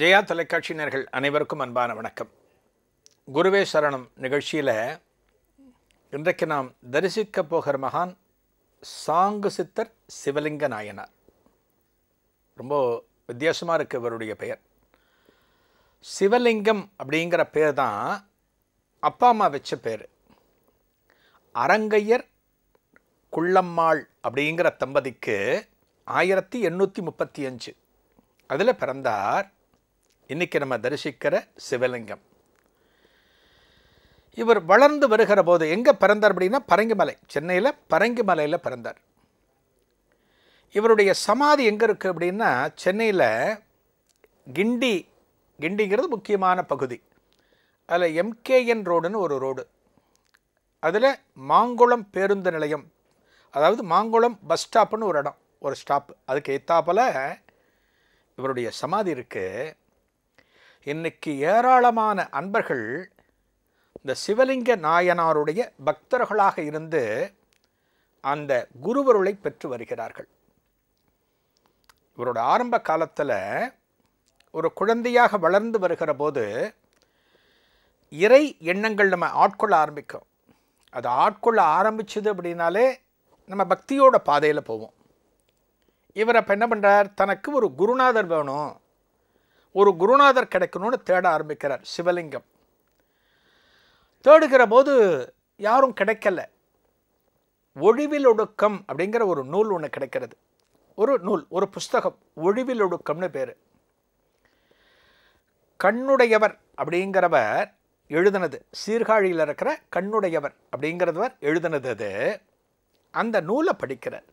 ஜெயா தொலைக்காட்சியினர்கள் அனைவருக்கும் அன்பான வணக்கம் குருவே சரணம் நிகழ்ச்சியில் இன்றைக்கு நாம் தரிசிக்க போகிற மகான் சாங்கு சித்தர் சிவலிங்க நாயனார் ரொம்ப வித்தியாசமாக இருக்குது இவருடைய பெயர் சிவலிங்கம் அப்படிங்கிற பேர் தான் அப்பா அம்மா வச்ச பேர் அரங்கையர் குள்ளம்மாள் அப்படிங்கிற தம்பதிக்கு ஆயிரத்தி எண்ணூற்றி முப்பத்தி அஞ்சு அதில் பிறந்தார் இன்றைக்கி நம்ம தரிசிக்கிற சிவலிங்கம் இவர் வளர்ந்து வருகிற போது எங்கே பிறந்தார் அப்படின்னா பரங்கிமலை சென்னையில் பரங்கிமலையில் பிறந்தார் இவருடைய சமாதி எங்கே இருக்குது அப்படின்னா சென்னையில் கிண்டி கிண்டிங்கிறது முக்கியமான பகுதி அதில் எம்கேஎன் ரோடுன்னு ஒரு ரோடு அதில் மாங்குளம் பேருந்து நிலையம் அதாவது மாங்குளம் பஸ் ஸ்டாப்புன்னு ஒரு இடம் ஒரு ஸ்டாப் அதுக்கு ஏற்றாப்பில் இவருடைய சமாதி இருக்குது இன்னைக்கு ஏராளமான அன்பர்கள் இந்த சிவலிங்க நாயனாருடைய பக்தர்களாக இருந்து அந்த குருவருளை பெற்று வருகிறார்கள் இவரோட ஆரம்ப காலத்தில் ஒரு குழந்தையாக வளர்ந்து வருகிற போது இறை எண்ணங்கள் நம்ம ஆட்கொள்ள ஆரம்பிக்கும் அது ஆட்கொள்ள ஆரம்பிச்சது அப்படின்னாலே நம்ம பக்தியோட பாதையில் போவோம் இவர் அப்போ என்ன பண்ணுறார் தனக்கு ஒரு குருநாதர் வேணும் ஒரு குருநாதர் கிடைக்கணும்னு தேட ஆரம்பிக்கிறார் சிவலிங்கம் தேடுகிற போது யாரும் கிடைக்கல ஒழிவில் ஒடுக்கம் அப்படிங்கிற ஒரு நூல் ஒன்று கிடைக்கிறது ஒரு நூல் ஒரு புஸ்தகம் ஒழிவில் ஒடுக்கம்னு பேர் கண்ணுடையவர் அப்படிங்கிறவர் எழுதினது சீர்காழியில் இருக்கிற கண்ணுடையவர் அப்படிங்கிறதவர் எழுதினது அது அந்த நூலை படிக்கிறார்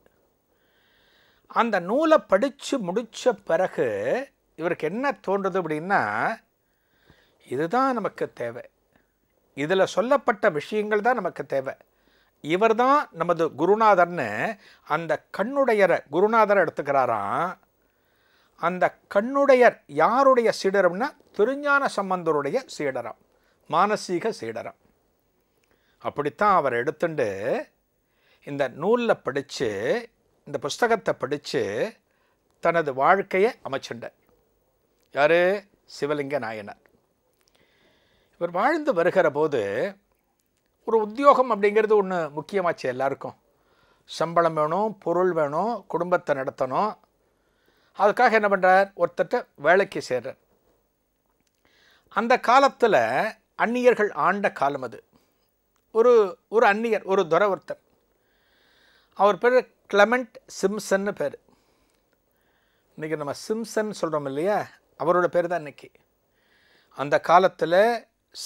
அந்த நூலை படித்து முடித்த பிறகு இவருக்கு என்ன தோன்றுது அப்படின்னா இதுதான் நமக்கு தேவை இதில் சொல்லப்பட்ட விஷயங்கள் தான் நமக்கு தேவை இவர் தான் நமது குருநாதர்னு அந்த கண்ணுடையரை குருநாதரை எடுத்துக்கிறாராம் அந்த கண்ணுடையர் யாருடைய சீடரம்னா திருஞான சம்பந்தருடைய சீடரம் மானசீக சீடரம் அப்படித்தான் அவர் எடுத்துண்டு இந்த நூலில் படித்து இந்த புஸ்தகத்தை படித்து தனது வாழ்க்கையை அமைச்சுட்டார் யார் சிவலிங்க நாயனார் இவர் வாழ்ந்து வருகிற போது ஒரு உத்தியோகம் அப்படிங்கிறது ஒன்று முக்கியமாச்சு எல்லாருக்கும் சம்பளம் வேணும் பொருள் வேணும் குடும்பத்தை நடத்தணும் அதுக்காக என்ன பண்ணுறார் ஒருத்தட்ட வேலைக்கு சேர்றார் அந்த காலத்தில் அந்நியர்கள் ஆண்ட காலம் அது ஒரு ஒரு அந்நியர் ஒரு துறை ஒருத்தர் அவர் பேர் கிளமெண்ட் சிம்சன்னு பேர் இன்றைக்கி நம்ம சிம்சன் சொல்கிறோம் இல்லையா அவரோட பேர் தான் இன்னைக்கு அந்த காலத்தில்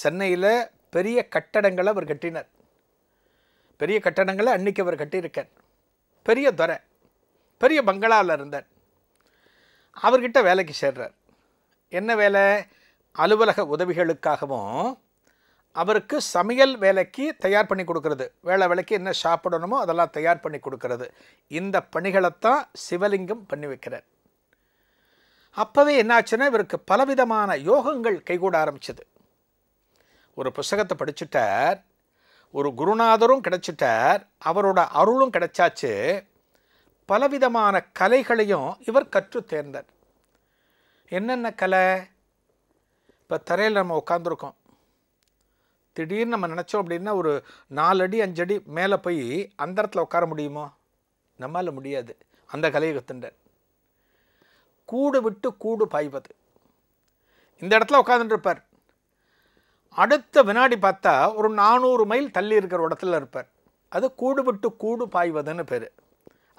சென்னையில் பெரிய கட்டடங்களை அவர் கட்டினார் பெரிய கட்டடங்களை அன்னைக்கு அவர் கட்டியிருக்கார் பெரிய துறை பெரிய பங்களாவில் இருந்தார் அவர்கிட்ட வேலைக்கு சேர்றார் என்ன வேலை அலுவலக உதவிகளுக்காகவும் அவருக்கு சமையல் வேலைக்கு தயார் பண்ணி கொடுக்கறது வேலை வேலைக்கு என்ன சாப்பிடணுமோ அதெல்லாம் தயார் பண்ணி கொடுக்கறது இந்த பணிகளைத்தான் சிவலிங்கம் பண்ணி வைக்கிறார் அப்போவே என்னாச்சுன்னா இவருக்கு பலவிதமான யோகங்கள் கைகூட ஆரம்பிச்சது ஒரு புஸ்தகத்தை படிச்சுட்டார் ஒரு குருநாதரும் கிடைச்சிட்டார் அவரோட அருளும் கிடச்சாச்சு பலவிதமான கலைகளையும் இவர் கற்று தேர்ந்தார் என்னென்ன கலை இப்போ தரையில் நம்ம உட்காந்துருக்கோம் திடீர்னு நம்ம நினச்சோம் அப்படின்னா ஒரு நாலு அடி அஞ்சடி மேலே போய் அந்தரத்தில் உட்கார முடியுமோ நம்மளால் முடியாது அந்த கலையை கற்றுண்டார் கூடு விட்டு கூடு பாய்வது இந்த இடத்துல உட்காந்துருப்பார் அடுத்த வினாடி பார்த்தா ஒரு நானூறு மைல் தள்ளி இருக்கிற இடத்துல இருப்பார் அது கூடு விட்டு கூடு பாய்வதுன்னு பேர்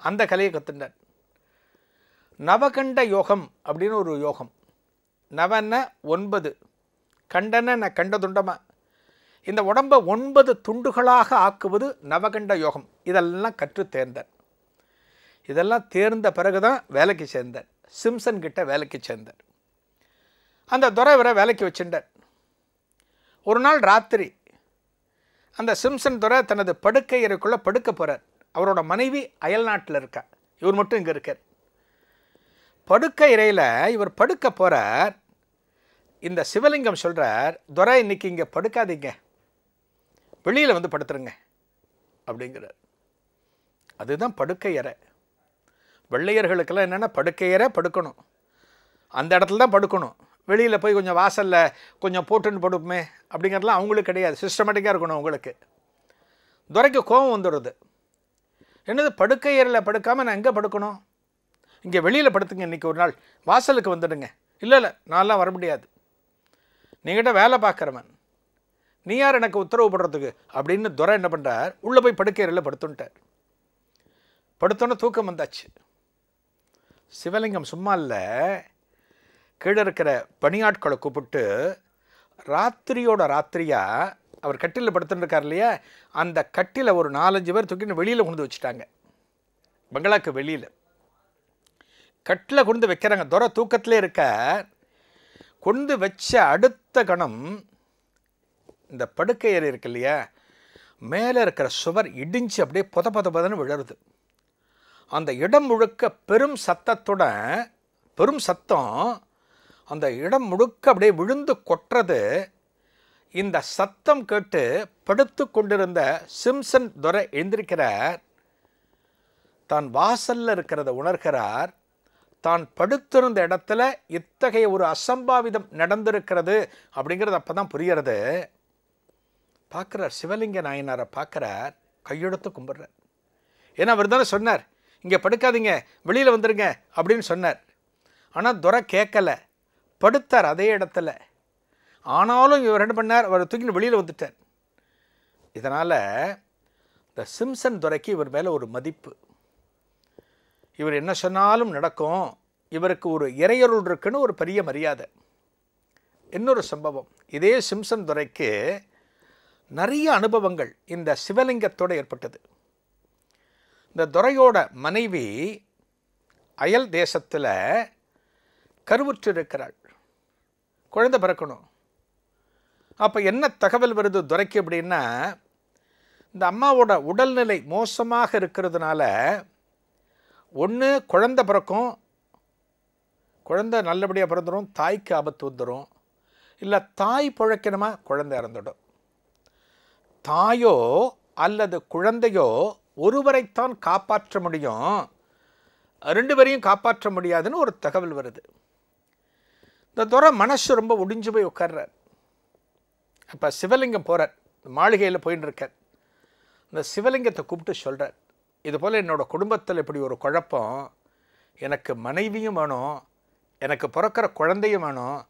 அந்த கலையை கற்றுண்டார் நவகண்ட யோகம் அப்படின்னு ஒரு யோகம் நவன ஒன்பது கண்டன ந கண்ட துண்டமா இந்த உடம்பை ஒன்பது துண்டுகளாக ஆக்குவது நவகண்ட யோகம் இதெல்லாம் கற்று தேர்ந்தார் இதெல்லாம் தேர்ந்த பிறகு தான் வேலைக்கு சேர்ந்தேன் சிம்சன் கிட்ட வேலைக்கு சேர்ந்தார் அந்த துறை இவரை வேலைக்கு வச்சுட்டார் ஒரு நாள் ராத்திரி அந்த சிம்சன் துறை தனது படுக்கை இருக்குள்ளே படுக்க போகிறார் அவரோட மனைவி அயல்நாட்டில் இருக்கா இவர் மட்டும் இங்கே இருக்கார் படுக்க இறையில் இவர் படுக்க போகிறார் இந்த சிவலிங்கம் சொல்கிறார் துரை இன்னைக்கு இங்கே படுக்காதீங்க வெளியில் வந்து படுத்துருங்க அப்படிங்கிறார் அதுதான் படுக்கை இறை வெள்ளையர்களுக்கெல்லாம் என்னென்னா படுக்கையரே படுக்கணும் அந்த இடத்துல தான் படுக்கணும் வெளியில் போய் கொஞ்சம் வாசலில் கொஞ்சம் போட்டுன்னு படுப்போமே அப்படிங்கிறதுலாம் அவங்களுக்கு கிடையாது சிஸ்டமேட்டிக்காக இருக்கணும் அவங்களுக்கு துறைக்கு கோபம் வந்துடுது என்னது படுக்கையரில் படுக்காமல் நான் எங்கே படுக்கணும் இங்கே வெளியில் படுத்துங்க இன்றைக்கி ஒரு நாள் வாசலுக்கு வந்துடுங்க இல்லை இல்லை நான்லாம் வர முடியாது நீங்கள்கிட்ட வேலை பார்க்குறவன் நீ யார் எனக்கு உத்தரவு போடுறதுக்கு அப்படின்னு துரை என்ன பண்ணுறார் உள்ளே போய் படுக்கையரில் படுத்துன்ட்டார் படுத்தோன்னே தூக்கம் வந்தாச்சு சிவலிங்கம் சும்மா இல்லை கீழே இருக்கிற பணியாட்களை கூப்பிட்டு ராத்திரியோட ராத்திரியாக அவர் கட்டிலில் படுத்துட்டுருக்கார் இல்லையா அந்த கட்டில ஒரு நாலஞ்சு பேர் தூக்கிட்டு வெளியில் கொண்டு வச்சுட்டாங்க பங்களாக்கு வெளியில் கட்டில் கொண்டு வைக்கிறாங்க துறை தூக்கத்திலே இருக்க கொண்டு வச்ச அடுத்த கணம் இந்த படுக்கை ஏறி இருக்கு இல்லையா மேலே இருக்கிற சுவர் இடிஞ்சு அப்படியே புத புத பதன்னு விழருது அந்த இடம் முழுக்க பெரும் சத்தத்தோட பெரும் சத்தம் அந்த இடம் முழுக்க அப்படியே விழுந்து கொட்டுறது இந்த சத்தம் கேட்டு படுத்து கொண்டிருந்த சிம்சன் துரை எழுந்திருக்கிறார் தான் வாசலில் இருக்கிறத உணர்கிறார் தான் படுத்திருந்த இடத்துல இத்தகைய ஒரு அசம்பாவிதம் நடந்திருக்கிறது அப்படிங்கிறது அப்போ தான் புரிகிறது பார்க்குறார் சிவலிங்க நாயனாரை பார்க்குறார் கையெடுத்து கும்பிட்றார் ஏன்னா அவர் தானே சொன்னார் இங்கே படுக்காதீங்க வெளியில் வந்துடுங்க அப்படின்னு சொன்னார் ஆனால் துரை கேட்கலை படுத்தார் அதே இடத்துல ஆனாலும் இவர் என்ன பண்ணார் அவர் தூக்கின்னு வெளியில் வந்துட்டார் இதனால் இந்த சிம்சன் துறைக்கு இவர் மேலே ஒரு மதிப்பு இவர் என்ன சொன்னாலும் நடக்கும் இவருக்கு ஒரு இறையருள் இருக்குன்னு ஒரு பெரிய மரியாதை இன்னொரு சம்பவம் இதே சிம்சன் துறைக்கு நிறைய அனுபவங்கள் இந்த சிவலிங்கத்தோடு ஏற்பட்டது இந்த துறையோட மனைவி அயல் தேசத்தில் கருவுற்று இருக்கிறாள் குழந்தை பிறக்கணும் அப்போ என்ன தகவல் வருது துரைக்கு அப்படின்னா இந்த அம்மாவோட உடல்நிலை மோசமாக இருக்கிறதுனால ஒன்று குழந்த பிறக்கும் குழந்த நல்லபடியாக பிறந்துடும் தாய்க்கு ஆபத்து வந்துடும் இல்லை தாய் பிழைக்கணுமா குழந்தை இறந்துடும் தாயோ அல்லது குழந்தையோ ஒருவரைத்தான் காப்பாற்ற முடியும் ரெண்டு பேரையும் காப்பாற்ற முடியாதுன்னு ஒரு தகவல் வருது இந்த துறை மனசு ரொம்ப ஒடிஞ்சு போய் உட்கார்றார் அப்போ சிவலிங்கம் போகிறார் மாளிகையில் போயின்னு இருக்கார் இந்த சிவலிங்கத்தை கூப்பிட்டு சொல்கிறார் இது போல் என்னோடய குடும்பத்தில் இப்படி ஒரு குழப்பம் எனக்கு மனைவியும் வேணும் எனக்கு பிறக்கிற குழந்தையும் வேணும்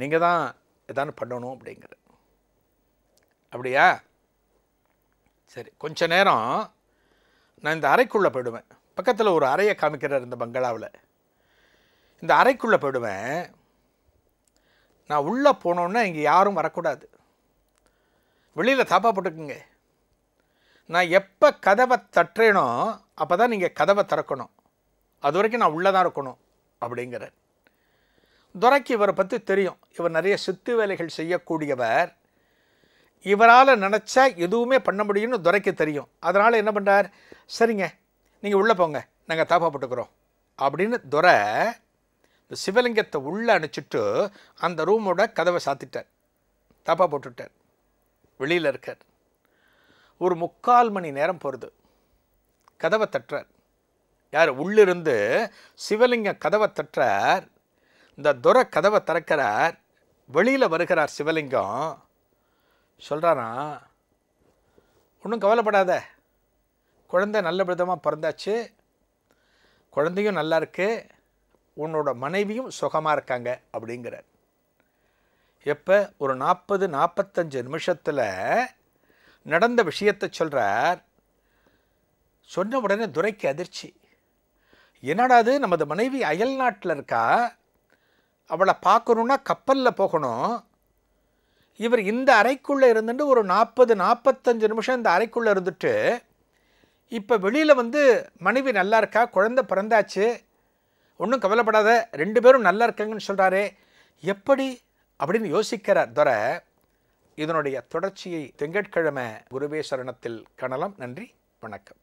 நீங்கள் தான் இதான்னு பண்ணணும் அப்படிங்கிற அப்படியா சரி கொஞ்ச நேரம் நான் இந்த அறைக்குள்ளே போயிடுவேன் பக்கத்தில் ஒரு அறையை காமிக்கிறார் இந்த பங்களாவில் இந்த அறைக்குள்ளே போயிடுவேன் நான் உள்ளே போனோன்னா இங்கே யாரும் வரக்கூடாது வெளியில் தாப்பா போட்டுக்குங்க நான் எப்போ கதவை தட்டுறேனோ அப்போ தான் நீங்கள் கதவை திறக்கணும் அது வரைக்கும் நான் உள்ளே தான் இருக்கணும் அப்படிங்கிறார் துரைக்கு இவரை பற்றி தெரியும் இவர் நிறைய சித்து வேலைகள் செய்யக்கூடியவர் இவரால் நினச்சா எதுவுமே பண்ண முடியும்னு துரைக்கு தெரியும் அதனால் என்ன பண்ணுறார் சரிங்க நீங்கள் உள்ளே போங்க நாங்கள் தாப்பாப்பட்டுக்கிறோம் அப்படின்னு துரை இந்த சிவலிங்கத்தை உள்ளே அனுப்பிச்சிட்டு அந்த ரூமோட கதவை சாத்திட்டார் தாப்பா போட்டுட்டார் வெளியில் இருக்கார் ஒரு முக்கால் மணி நேரம் போகிறது கதவை தட்டுறார் யார் உள்ளிருந்து சிவலிங்க கதவை தட்டுறார் இந்த துரை கதவை திறக்கிறார் வெளியில் வருகிறார் சிவலிங்கம் சொல்கிறாராம் ஒன்றும் கவலைப்படாத குழந்தை நல்ல விதமாக பிறந்தாச்சு குழந்தையும் நல்லா இருக்கு உன்னோட மனைவியும் சுகமாக இருக்காங்க அப்படிங்கிறார் எப்போ ஒரு நாற்பது நாற்பத்தஞ்சு நிமிஷத்தில் நடந்த விஷயத்தை சொல்கிறார் சொன்ன உடனே துரைக்கு அதிர்ச்சி என்னடாது நமது மனைவி அயல் நாட்டில் இருக்கா அவளை பார்க்கணுன்னா கப்பலில் போகணும் இவர் இந்த அறைக்குள்ளே இருந்துட்டு ஒரு நாற்பது நாற்பத்தஞ்சு நிமிஷம் இந்த அறைக்குள்ளே இருந்துட்டு இப்போ வெளியில் வந்து மனைவி நல்லா இருக்கா குழந்த பிறந்தாச்சு ஒன்றும் கவலைப்படாத ரெண்டு பேரும் நல்லா இருக்காங்கன்னு சொல்கிறாரே எப்படி அப்படின்னு யோசிக்கிறார் துறை இதனுடைய தொடர்ச்சியை திங்கட்கிழமை குருவே சரணத்தில் காணலாம் நன்றி வணக்கம்